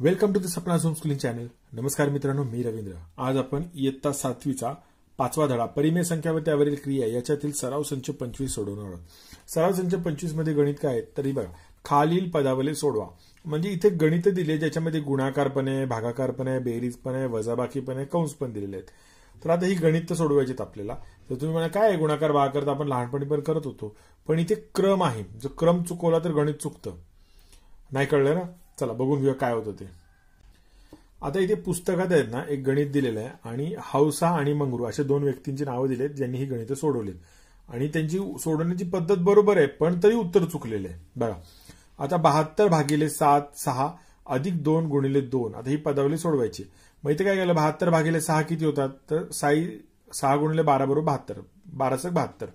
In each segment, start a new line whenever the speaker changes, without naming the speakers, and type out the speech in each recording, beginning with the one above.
welcome to the Sapna Sapna's schooling channel नमस्कार मित्रांनो मी रवींद्र आज आपण इयत्ता सातवीचा पाचवा धडा परिमेय संख्या व त्यावरील क्रिया याच्यातील सराव संच पंचवीस सोडवणार आहोत सराव संच पंचवीस मध्ये गणित काय तरी बघा खालील पदावले सोडवा म्हणजे इथे गणित दिले ज्याच्यामध्ये गुणाकार पण आहे भागाकार पण आहे बेरीज पण आहे वजाबाकी पण आहे कंस पण दिलेले आहेत तर आता ही गणित सोडवायची आपल्याला तर तुम्ही म्हणा काय गुणाकार भागाकार आपण लहानपणी पण करत होतो पण इथे क्रम आहे जो क्रम चुकवला तर गणित चुकतं नाही कळलं ना चला बघून घेऊया काय होतं ते आता इथे पुस्तकात आहेत ना एक गणित दिलेलं आहे आणि हौसा आणि मंगरू अशा दोन व्यक्तींची नावं दिली आहेत ज्यांनी ही गणितं सोडवलीत आणि त्यांची सोडवण्याची पद्धत बरोबर आहे पण तरी उत्तर चुकलेलं आहे बघा आता बहात्तर भागिले सात सहा अधिक दोन गुणिले दोन आता ही पदावली सोडवायची मग इथे काय केलं बहात्तर भागीले सहा किती होतात तर साई सहा गुणिले बारा बरोबर बहात्तर बाराचं बहात्तर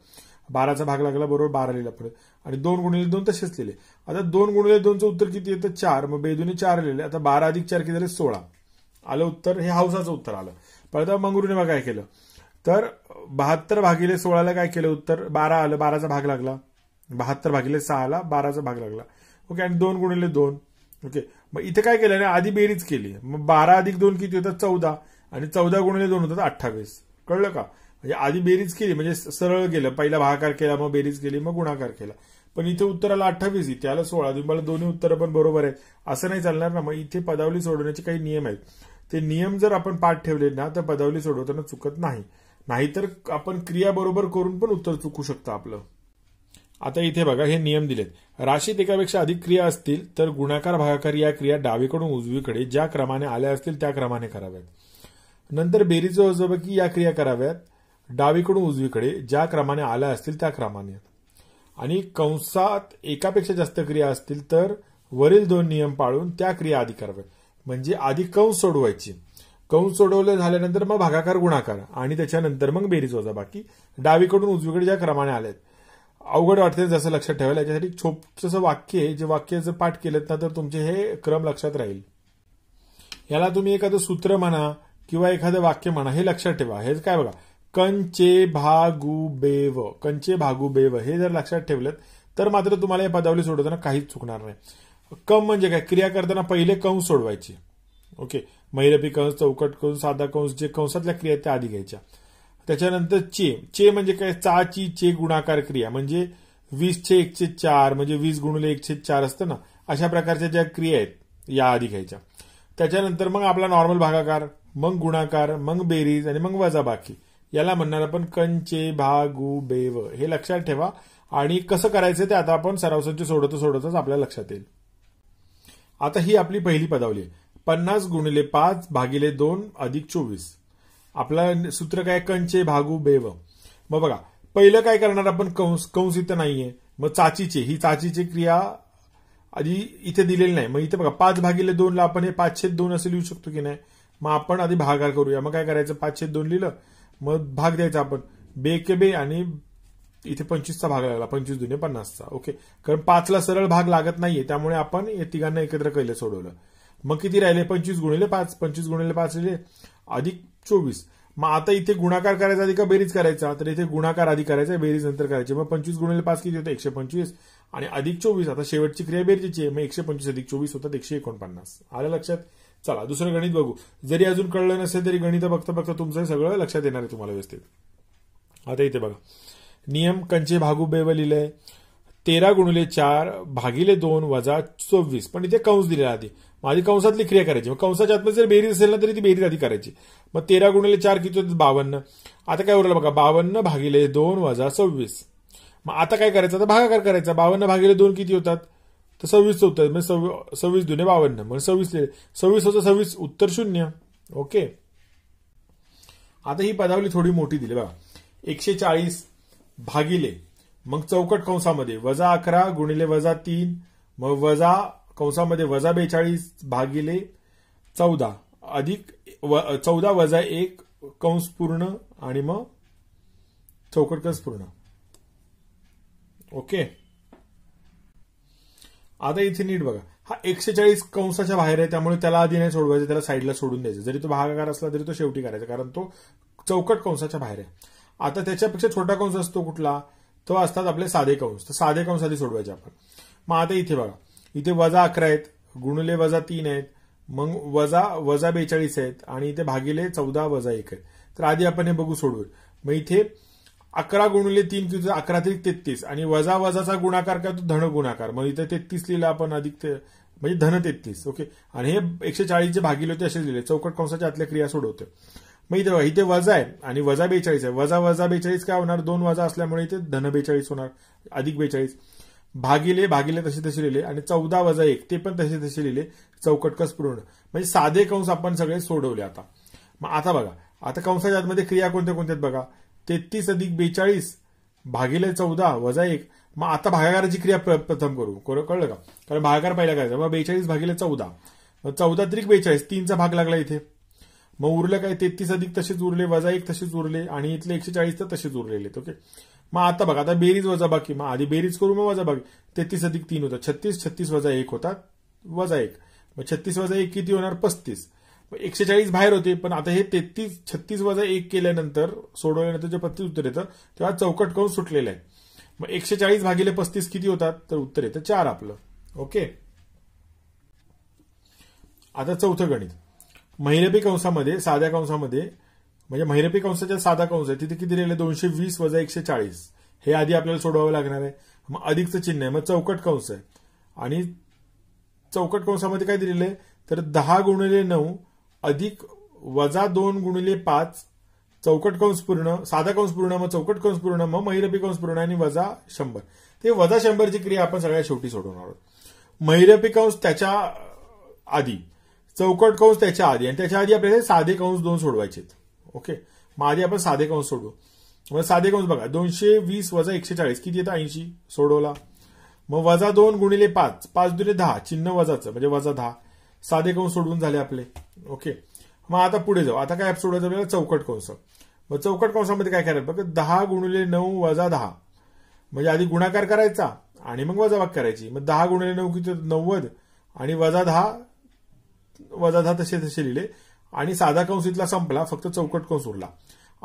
बाराचा भाग लागला बरोबर बारा लिहिला पुढे आणि दोन गुणिले दोन तसेच लिहिले आता दोन गुणिले दोनचं उत्तर किती येतं चार मग बेदुने चार लिहिले आता बारा अधिक चार किती झाले सोळा आलं उत्तर हे हौसाचं उत्तर आलं पण आता मंगरुने मग काय केलं तर बहात्तर भागिले सोळाला काय केलं उत्तर बारा आलं बाराचा भाग लागला बहात्तर भागिले आला बाराचा भाग लागला ओके आणि दोन गुणिले दोन ओके मग इथे काय केलं आणि आधी बेरीज केली मग बारा अधिक दोन किती होतात चौदा आणि चौदा गुणिले दोन होतात अठ्ठावीस कळलं का म्हणजे आधी बेरीज केली म्हणजे सरळ केलं पहिला भागाकार केला मग बेरीज केली मग गुणाकार केला पण इथे उत्तराला अठ्ठावीस इथे आलं सोळा तुम्हाला दोन्ही उत्तरं पण बरोबर आहे असं नाही चालणार ना मग इथे पदावली सोडवण्याचे काही नियम आहेत ते नियम जर आपण पाठ ठेवले ना तर पदावली सोडवताना चुकत नाही नाहीतर आपण क्रिया बरोबर करून पण उत्तर चुकू शकतं आपलं आता इथे बघा हे नियम दिलेत राशीत एकापेक्षा अधिक क्रिया असतील तर गुणाकार भागाकार या क्रिया डावीकडून उजवीकडे ज्या क्रमाने आल्या असतील त्या क्रमाने कराव्यात नंतर बेरीज की या क्रिया कराव्यात डावीकडून उजवीकडे ज्या क्रमाने आल्या असतील त्या क्रमाने आणि कंसात एकापेक्षा जास्त क्रिया असतील तर वरील दोन नियम पाळून त्या क्रिया आधी कराव्यात म्हणजे आधी कंस सोडवायची कंस सोडवले झाल्यानंतर मग भागाकार गुणाकार आणि त्याच्यानंतर मग बेरीज वजा बाकी डावीकडून उजवीकडे ज्या क्रमाने आल्यात अवघड वाटते जसं लक्षात ठेवायला याच्यासाठी छोटंसं वाक्य आहे जे वाक्य जर पाठ केलं ना तर तुमचे हे क्रम लक्षात राहील याला तुम्ही एखादं सूत्र म्हणा किंवा एखादं वाक्य म्हणा हे लक्षात ठेवा हेच काय बघा कंचे बेव कंचे भागुबेव हे जर लक्षात ठेवलं तर मात्र तुम्हाला या पदावली सोडवताना काहीच चुकणार नाही कम म्हणजे काय क्रिया करताना पहिले कंस सोडवायचे ओके महिरपी कंस चौकट कंस साधा कंस जे कंसातल्या क्रिया त्या आधी घ्यायच्या त्याच्यानंतर चे चे म्हणजे काय चाची चे गुणाकार क्रिया म्हणजे वीसचे एकशे चार म्हणजे वीस गुणले एकशे चार असतं ना अशा प्रकारच्या ज्या क्रिया आहेत या आधी घ्यायच्या त्याच्यानंतर मग आपला नॉर्मल भागाकार मग गुणाकार मग बेरीज आणि मग वजाबाकी याला म्हणणार आपण कंचे भागू बेव हे लक्षात ठेवा आणि कसं करायचं ते आता आपण सरावसंच सोडत सोडतच आपल्या लक्षात येईल आता ही आपली पहिली पदावली आहे पन्नास गुणिले पाच भागिले दोन अधिक चोवीस आपलं सूत्र काय कंचे भागू बेव मग बघा पहिलं काय करणार आपण कंस कंस इथं नाहीये मग चाचीचे ही चाचीची क्रिया आधी इथे दिलेली नाही मग इथे बघा पाच भागिले दोनला आपण हे पाचशे दोन असे लिहू शकतो की नाही मग आपण आधी भागार करूया मग काय करायचं पाचशे दोन लिहिलं मग भाग द्यायचा आपण बे के बे आणि इथे पंचवीसचा भाग लागला पंचवीस जुने पन्नासचा ओके कारण पाचला सरळ भाग लागत नाहीये त्यामुळे आपण या तिघांना एकत्र केलं सोडवलं मग किती राहिले पंचवीस गुणिले पाच पंचवीस गुणिले पाच लिहिले अधिक चोवीस मग आता इथे गुणाकार करायचा आधी का बेरीज करायचा तर इथे गुणाकार आधी करायचा बेरीज नंतर करायची मग पंचवीस गुणिले पाच किती होतं एकशे पंचवीस आणि अधिक चोवीस आता शेवटची क्रिया बेरीजची आहे मग एकशे पंचवीस अधिक चोवीस होतात एकशे एकोणपन्नास आलं लक्षात चला दुसरं गणित बघू जरी अजून कळलं नसेल तरी गणित बघता बघता तुमचं सगळं लक्षात येणार आहे तुम्हाला व्यवस्थित आता इथे बघा नियम कंचे भागू बेव लिहिलंय तेरा गुणिले चार भागिले दोन वजा चोवीस पण इथे कंस दिलेला आधी माझी कंसातली क्रिया करायची मग कंसाच्या आतमध्ये जर बेरीज असेल ना तरी ती बेरीज आधी करायची मग तेरा गुणिले चार किती होते बावन्न आता काय उरलं बघा बावन्न भागिले दोन वजा सव्वीस मग आता काय करायचं आता भागाकार करायचा बावन्न भागिले दोन किती होतात तर सव्वीस चौथं म्हणजे सव्वी सव्वीस दुने बावन्न म्हणजे सव्वीस लिहिले सव्वीस होतं सव्वीस उत्तर शून्य ओके आता ही पदावली थोडी मोठी दिली बघा एकशे चाळीस भागिले मग चौकट कंसामध्ये वजा अकरा गुणिले वजा तीन मग वजा कंसामध्ये वजा बेचाळीस भागिले चौदा अधिक चौदा वजा एक कंस पूर्ण आणि मग चौकट कंस पूर्ण ओके आता इथे नीट बघा हा एकशे चाळीस कंसाच्या बाहेर आहे त्यामुळे त्याला आधी नाही सोडवायचं त्याला साईडला सोडून द्यायचं जरी तो भागाकार असला तरी तो शेवटी करायचा कारण तो चौकट कंसाच्या बाहेर आहे आता त्याच्यापेक्षा छोटा कंस असतो कुठला तो असतात आपले साधे कंस तर साधे कंस आधी सोडवायचे आपण मग आता इथे बघा इथे वजा अकरा आहेत गुणले वजा तीन आहेत मग वजा वजा बेचाळीस आहेत आणि इथे भागिले चौदा वजा एक आहेत तर आधी आपण हे बघू सोडवू मग इथे अकरा गुणले तीन किती अकरा ते तेहतीस आणि वजा वजाचा गुणाकार काय तो धन गुणाकार मग इथे तेहतीस लिहिलं आपण अधिक म्हणजे धन तेहतीस ओके आणि हे एकशे चाळीसचे भागिले होते असे लिहिले चौकट कंसाच्या आतल्या क्रिया सोडवते मग इथे इथे वजा आहे आणि वजा बेचाळीस आहे वजा वजा बेचाळीस काय होणार दोन वजा असल्यामुळे इथे धन बेचाळीस होणार अधिक बेचाळीस भागिले भागिले तसे तसे लिहिले आणि चौदा वजा एक ते पण तसे तसे लिहिले चौकट कस पूर्ण म्हणजे साधे कंस आपण सगळे सोडवले आता मग आता बघा आता कंसाच्या आतमध्ये क्रिया कोणत्या कोणत्या बघा तेहतीस अधिक बेचाळीस भागिले चौदा वजा एक मग आता भागाकाराची क्रिया प्रथम करू कळलं का कारण भागाकार पहिला करायचा मग बेचाळीस भागिले चौदा चौदा त्रिक बेचाळीस तीनचा भाग लागला इथे मग उरलं काय तेहतीस अधिक तसेच उरले वजा एक तसेच उरले आणि इथले एकशे चाळीस तर तसेच उरलेले ओके मग आता बघा आता बेरीज वजा बाकी मग आधी बेरीज करू मग वजा बाकी तेहतीस अधिक तीन होता छत्तीस छत्तीस वजा एक होता वजा एक मग छत्तीस वजा एक किती होणार पस्तीस एकशे चाळीस बाहेर होते पण आता हे तेहतीस छत्तीस वजा एक केल्यानंतर सोडवल्यानंतर जे पस्तीस उत्तर येतं तेव्हा चौकट करून सुटलेलं आहे मग एकशे चाळीस भागिले पस्तीस किती होतात तर उत्तर येतं चार आपलं ओके आता चौथं गणित महिरपी कंसामध्ये साध्या कंसामध्ये म्हणजे महिरपी कंसाच्या साधा कंस आहे तिथे किती दिलेले दोनशे वीस वजा एकशे चाळीस हे आधी आपल्याला सोडवावं लागणार आहे मग अधिकचं चिन्ह आहे मग चौकट कंस आहे आणि चौकट कंसामध्ये काय दिलेलं आहे तर दहा गुणिले नऊ अधिक वजा दोन गुणिले पाच चौकट कंस पूर्ण साधा कंस पूर्ण मग चौकट कंस पूर्ण मग महिरपी कंस पूर्ण आणि वजा शंभर ते वजा शंभरची क्रिया आपण सगळ्या शेवटी सोडवणार आहोत महिरपी कंस त्याच्या आधी चौकट कंस त्याच्या आधी आणि त्याच्या आधी आपल्याला साधे कंस दोन सोडवायचे ओके मग आधी आपण साधे कंस सोडवू मग साधे कंस बघा दोनशे वीस वजा एकशे चाळीस किती येतं ऐंशी सोडवला मग वजा दोन गुणिले पाच पाच दुने दहा चिन्ह वजाचं म्हणजे वजा दहा साधे कंस सोडवून झाले आपले ओके मग आता पुढे जाऊ आता काय सोडायचं आपल्याला चौकट कंस मग चौकट कंसामध्ये काय करायचं बघ दहा गुणिले नऊ वजा दहा म्हणजे आधी गुणाकार करायचा आणि मग वाग करायची मग दहा गुणिले नऊ किती नव्वद आणि वजा दहा वजा दहा तसे तसे लिहिले आणि साधा कंस इथला संपला फक्त चौकट कंस उरला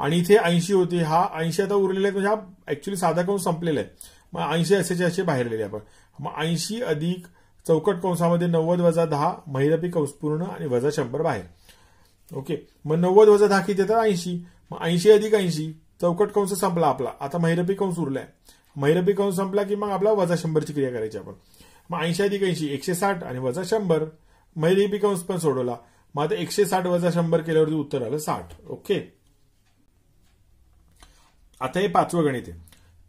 आणि इथे ऐंशी होती हा ऐंशी आता उरलेला आहे म्हणजे हा ऍक्च्युली साधा कंस संपलेला आहे मग ऐंशी असेचे असे बाहेर आपण मग ऐंशी अधिक चौकट कंसामध्ये नव्वद वजा दहा महिरपी कंस पूर्ण आणि वजा शंभर बाहेर ओके मग नव्वद वजा दहा किती येतात ऐंशी मग ऐंशी अधिक ऐंशी चौकट कंस संपला आपला आता महिरपी कंस उरलाय महिरपी कंस संपला की मग आपला वजा शंभरची क्रिया करायची आपण मग ऐंशी अधिक ऐंशी एकशे साठ आणि वजा शंभर महिरपी कंस पण सोडवला मग आता एकशे साठ वजा शंभर केल्यावरती उत्तर आलं साठ ओके आता हे पाचवं गणित आहे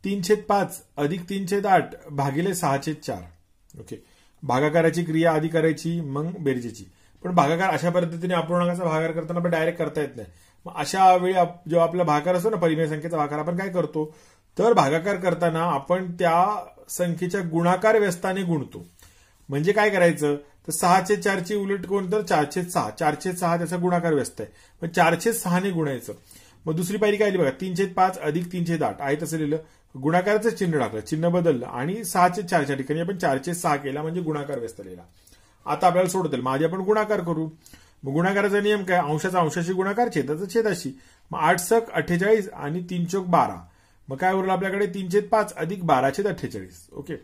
तीनशे पाच अधिक तीनशे आठ भागिले सहाशे चार ओके भागाकाराची क्रिया आधी करायची मग बेरजेची पण भागाकार अशा पद्धतीने अपूर्णांकाचा भागाकार करताना आपण डायरेक्ट करता येत नाही मग अशा वेळी जेव्हा आपला भागाकार असतो ना परिमेय संख्येचा भागाकार आपण काय करतो तर भागाकार करताना आपण त्या संख्येच्या गुणाकार व्यस्ताने गुणतो म्हणजे काय करायचं तर सहाचे चारची उलट कोण तर चारशे सहा चारशे सहा त्याचा गुणाकार व्यस्त आहे मग चारशे सहाने गुणायचं मग दुसरी पायरी काय आली बघा तीनशे पाच अधिक तीनशे दाट आहे तसं लिहिलं गुणाकाराचं चिन्ह टाकलं चिन्ह बदललं आणि सहाचे चारच्या ठिकाणी आपण चारचे सहा केला म्हणजे गुणाकार व्यस्त लिहिला आता आपल्याला येईल माझे आपण गुणाकार करू मग गुणाकाराचा नियम काय अंशाचा अंशाशी गुणाकार छेदाचा छेदाशी मग आठ सक अठ्ठेचाळीस आणि तीन चोक बारा मग काय उरलं आपल्याकडे तीनशे पाच अधिक बाराशे अठ्ठेचाळीस ओके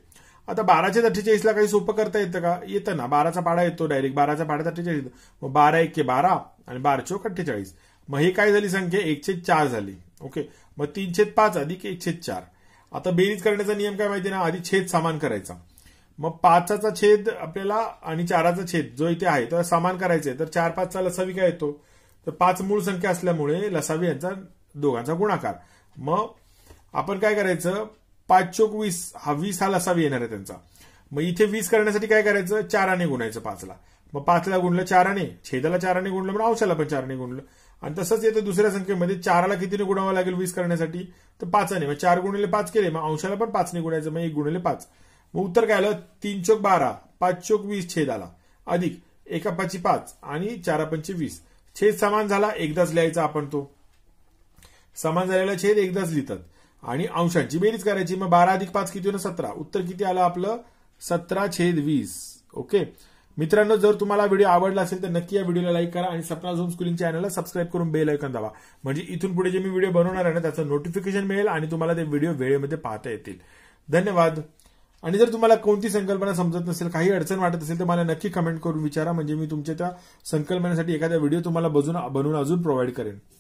आता बाराशे अठ्ठेचाळीसला काही सोपं करता येतं का येतं ना बाराचा पाडा येतो डायरेक्ट बाराचा पाडा अठ्ठेचाळीस मग बारा एक बारा आणि बारा चोक अठ्ठेचाळीस मग हे काय झाली संख्या एकशे चार झाली ओके मग तीनशे पाच अधिक एकशे चार आता बेरीज करण्याचा नियम काय माहिती ना आधी छेद सामान करायचा मग पाचाचा छेद आपल्याला आणि चाराचा छेद जो इथे आहे तो सामान करायचा आहे तर चार पाचचा लसावी काय येतो तर पाच मूळ संख्या असल्यामुळे लसावी यांचा दोघांचा गुणाकार मग आपण काय करायचं पाच चोक वीस हा वीस हा लसावी येणार आहे त्यांचा मग इथे वीस करण्यासाठी काय करायचं चाराने गुणायचं पाचला मग पाचला गुणलं चाराने छेदाला चाराने गुणलं म्हणून अंशाला पण चाराने गुणलं आणि तसंच येतं दुसऱ्या संख्येमध्ये चाराला कितीने गुणावं लागेल वीस करण्यासाठी तर पाचने मग चार गुणिले पाच केले मग अंशाला पण पाचने गुणायचं मग एक गुणिले पाच मग उत्तर काय आलं तीन चोक बारा पाच चोक वीस छेद आला अधिक एका पाची पाच आणि चारापंची वीस छेद समान झाला एकदाच लिहायचा आपण तो समान झालेला छेद एकदाच लिहितात आणि अंशांची बेरीज करायची मग बारा अधिक पाच किती होणार सतरा उत्तर किती आलं आपलं सतरा छेद वीस ओके मित्रांनो जर तुम्हाला व्हिडिओ आवडला असेल तर नक्की या व्हिडिओला लाईक करा आणि सपना झोम स्कूलिंग चॅनलला सबस्क्राईब करून बेल ऐकून दावा म्हणजे इथून पुढे जे मी व्हिडिओ बनवणार आहे ना त्याचं नोटिफिकेशन मिळेल आणि तुम्हाला ते व्हिडिओ वेळेमध्ये पाहता येतील धन्यवाद आणि जर तुम्हाला कोणती संकल्पना समजत नसेल काही अडचण वाटत असेल तर मला नक्की कमेंट करून विचारा म्हणजे मी तुमच्या त्या संकल्पनेसाठी एखादा व्हिडिओ तुम्हाला बनवून अजून प्रोव्हाइड करेन